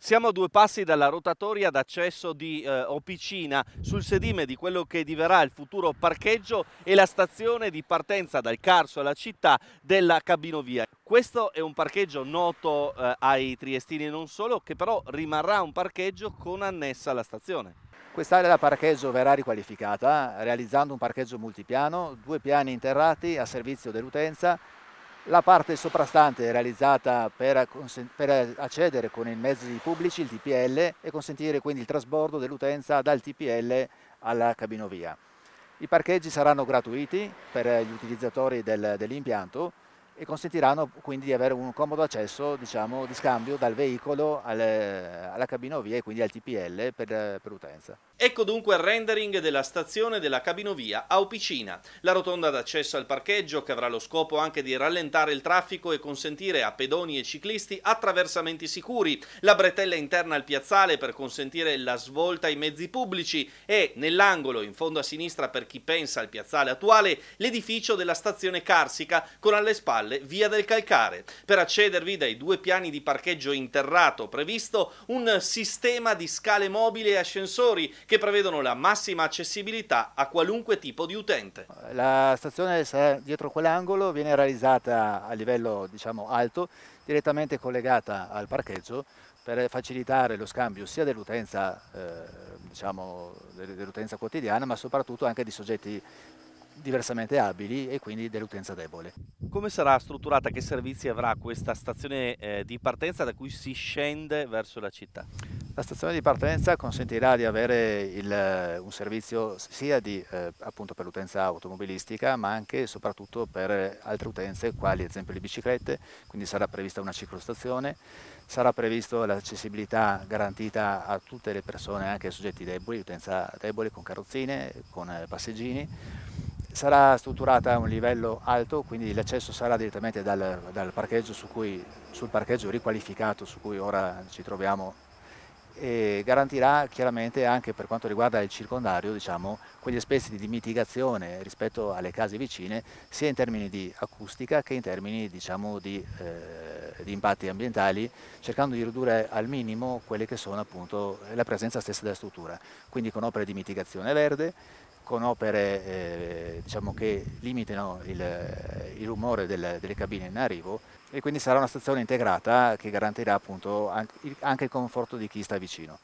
Siamo a due passi dalla rotatoria d'accesso di eh, Opicina, sul sedime di quello che diverrà il futuro parcheggio e la stazione di partenza dal Carso alla città della cabinovia. Questo è un parcheggio noto eh, ai triestini non solo, che però rimarrà un parcheggio con annessa la stazione. Quest'area da parcheggio verrà riqualificata realizzando un parcheggio multipiano, due piani interrati a servizio dell'utenza la parte soprastante è realizzata per, per, accedere con i mezzi pubblici, il TPL, e consentire quindi il trasbordo dell'utenza dal TPL alla cabinovia. I parcheggi saranno gratuiti per gli utilizzatori del, dell'impianto e consentiranno quindi di avere un comodo accesso diciamo, di scambio dal veicolo al, alla cabinovia e quindi al TPL per, per utenza. Ecco dunque il rendering della stazione della cabinovia a Opicina, la rotonda d'accesso al parcheggio che avrà lo scopo anche di rallentare il traffico e consentire a pedoni e ciclisti attraversamenti sicuri, la bretella interna al piazzale per consentire la svolta ai mezzi pubblici e nell'angolo in fondo a sinistra per chi pensa al piazzale attuale l'edificio della stazione carsica con alle spalle Valle, via del Calcare, per accedervi dai due piani di parcheggio interrato previsto un sistema di scale mobili e ascensori che prevedono la massima accessibilità a qualunque tipo di utente. La stazione dietro quell'angolo viene realizzata a livello diciamo, alto, direttamente collegata al parcheggio per facilitare lo scambio sia dell'utenza eh, diciamo, dell quotidiana ma soprattutto anche di soggetti diversamente abili e quindi dell'utenza debole. Come sarà strutturata, che servizi avrà questa stazione eh, di partenza da cui si scende verso la città? La stazione di partenza consentirà di avere il, eh, un servizio sia di, eh, per l'utenza automobilistica ma anche e soprattutto per altre utenze quali ad esempio le biciclette, quindi sarà prevista una ciclostazione, sarà prevista l'accessibilità garantita a tutte le persone, anche ai soggetti deboli, utenza debole con carrozzine, con eh, passeggini sarà strutturata a un livello alto, quindi l'accesso sarà direttamente dal, dal parcheggio cui, sul parcheggio riqualificato su cui ora ci troviamo e garantirà chiaramente anche per quanto riguarda il circondario diciamo, quegli aspetti di mitigazione rispetto alle case vicine sia in termini di acustica che in termini diciamo, di, eh, di, impatti ambientali cercando di ridurre al minimo quelle che sono appunto la presenza stessa della struttura quindi con opere di mitigazione verde con opere eh, diciamo che limitino il, eh, il rumore del, delle cabine in arrivo e quindi sarà una stazione integrata che garantirà appunto anche il conforto di chi sta vicino.